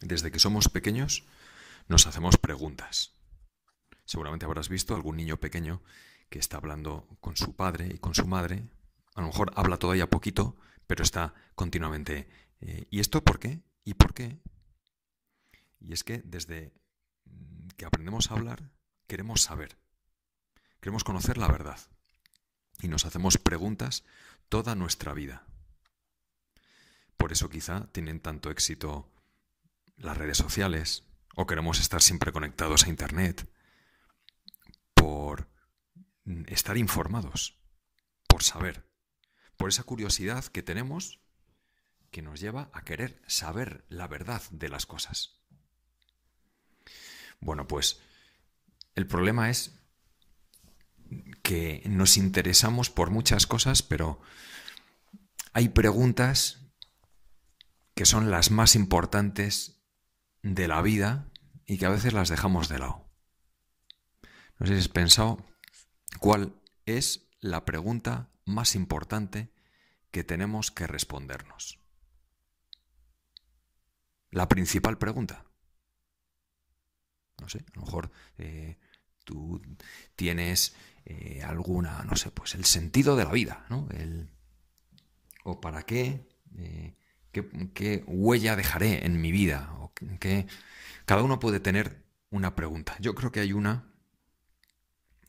Desde que somos pequeños nos hacemos preguntas. Seguramente habrás visto algún niño pequeño que está hablando con su padre y con su madre. A lo mejor habla todavía poquito, pero está continuamente. Eh, ¿Y esto por qué? ¿Y por qué? Y es que desde que aprendemos a hablar, queremos saber. Queremos conocer la verdad. Y nos hacemos preguntas toda nuestra vida. Por eso quizá tienen tanto éxito las redes sociales o queremos estar siempre conectados a Internet por estar informados, por saber, por esa curiosidad que tenemos que nos lleva a querer saber la verdad de las cosas. Bueno, pues el problema es que nos interesamos por muchas cosas, pero hay preguntas que son las más importantes de la vida y que a veces las dejamos de lado. No sé si has pensado cuál es la pregunta más importante que tenemos que respondernos. La principal pregunta. No sé, a lo mejor eh, tú tienes eh, alguna, no sé, pues el sentido de la vida, ¿no? El, o para qué, eh, qué, huella dejaré en mi vida, que cada uno puede tener una pregunta. Yo creo que hay una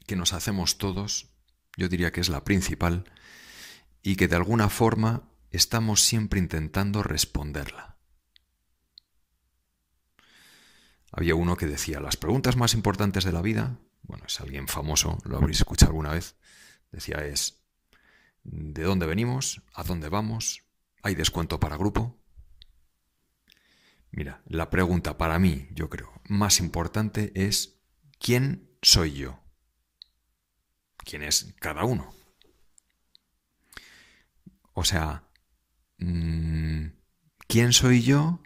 que nos hacemos todos, yo diría que es la principal, y que de alguna forma estamos siempre intentando responderla. Había uno que decía, las preguntas más importantes de la vida, bueno, es alguien famoso, lo habréis escuchado alguna vez, decía es, ¿de dónde venimos? ¿A dónde vamos? ¿Hay descuento para grupo? Mira, la pregunta para mí, yo creo, más importante es ¿quién soy yo? ¿Quién es cada uno? O sea, mm, ¿quién soy yo?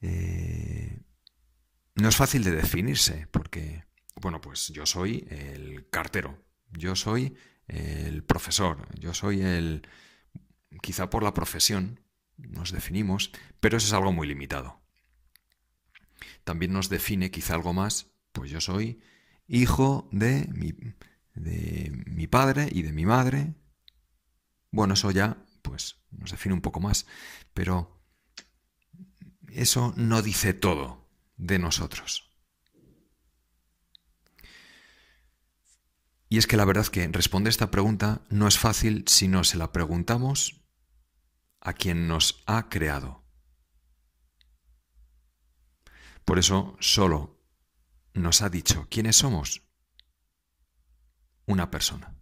Eh, no es fácil de definirse, porque, bueno, pues yo soy el cartero, yo soy el profesor, yo soy el, quizá por la profesión, nos definimos, pero eso es algo muy limitado. También nos define quizá algo más, pues yo soy hijo de mi, mi padre y de mi madre. Bueno, eso ya pues nos define un poco más, pero eso no dice todo de nosotros. Y es que la verdad que responder esta pregunta no es fácil si no se la preguntamos a quien nos ha creado. Por eso solo nos ha dicho quiénes somos. Una persona,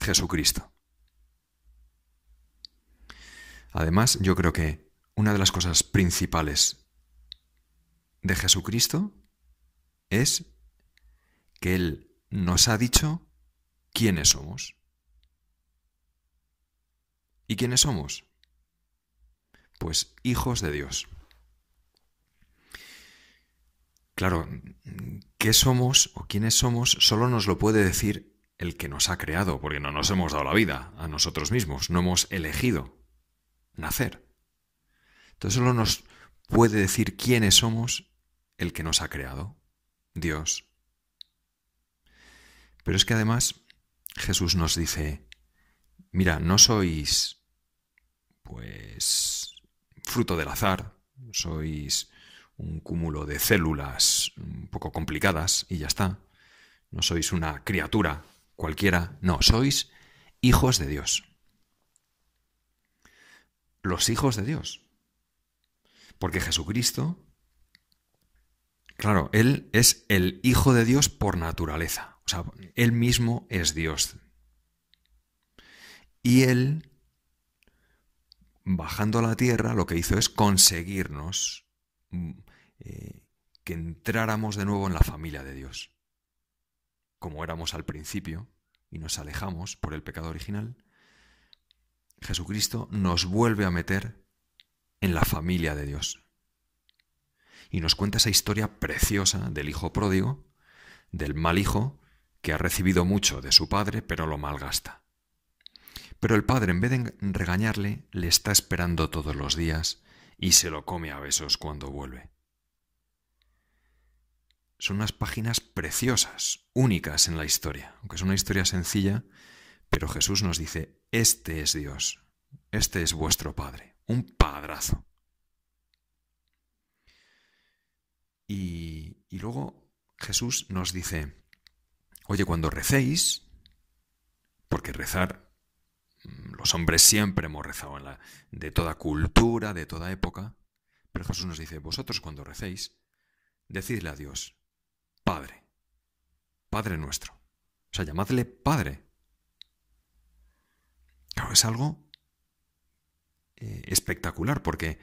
Jesucristo. Además, yo creo que una de las cosas principales de Jesucristo es que Él nos ha dicho quiénes somos. ¿Y quiénes somos? pues hijos de Dios. Claro, ¿qué somos o quiénes somos? Solo nos lo puede decir el que nos ha creado, porque no nos hemos dado la vida a nosotros mismos, no hemos elegido nacer. Entonces solo nos puede decir quiénes somos el que nos ha creado, Dios. Pero es que además Jesús nos dice, mira, no sois pues fruto del azar, sois un cúmulo de células un poco complicadas y ya está. No sois una criatura cualquiera, no, sois hijos de Dios. Los hijos de Dios. Porque Jesucristo, claro, Él es el Hijo de Dios por naturaleza. O sea, Él mismo es Dios. Y Él bajando a la tierra, lo que hizo es conseguirnos mm, eh, que entráramos de nuevo en la familia de Dios. Como éramos al principio y nos alejamos por el pecado original, Jesucristo nos vuelve a meter en la familia de Dios. Y nos cuenta esa historia preciosa del hijo pródigo, del mal hijo que ha recibido mucho de su padre pero lo malgasta. Pero el padre, en vez de regañarle, le está esperando todos los días y se lo come a besos cuando vuelve. Son unas páginas preciosas, únicas en la historia, aunque es una historia sencilla, pero Jesús nos dice, este es Dios, este es vuestro Padre, un padrazo. Y, luego Jesús nos dice, oye, cuando recéis, porque rezar hombres siempre hemos rezado en la, de toda cultura, de toda época. Pero Jesús nos dice, vosotros cuando recéis, decidle a Dios, Padre, Padre nuestro. O sea, llamadle Padre. Claro, es algo eh, espectacular porque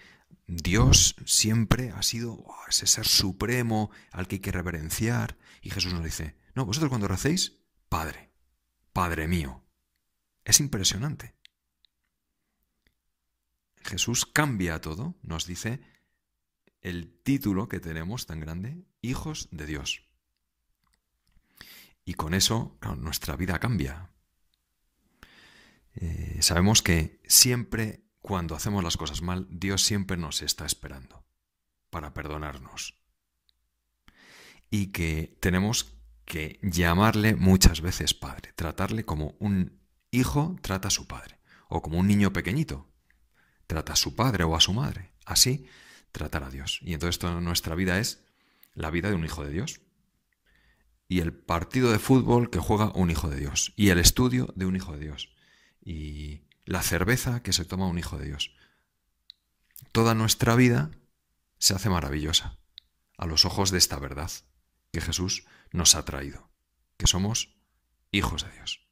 Dios siempre ha sido ese ser supremo al que hay que reverenciar. Y Jesús nos dice, no, vosotros cuando recéis, Padre, Padre mío. Es impresionante. Jesús cambia todo, nos dice el título que tenemos tan grande, hijos de Dios. Y con eso nuestra vida cambia. Eh, sabemos que siempre cuando hacemos las cosas mal, Dios siempre nos está esperando para perdonarnos. Y que tenemos que llamarle muchas veces padre, tratarle como un hijo trata a su padre, o como un niño pequeñito trata a su padre o a su madre. Así, tratar a Dios. Y entonces toda nuestra vida es la vida de un hijo de Dios. Y el partido de fútbol que juega un hijo de Dios. Y el estudio de un hijo de Dios. Y la cerveza que se toma un hijo de Dios. Toda nuestra vida se hace maravillosa a los ojos de esta verdad que Jesús nos ha traído, que somos hijos de Dios.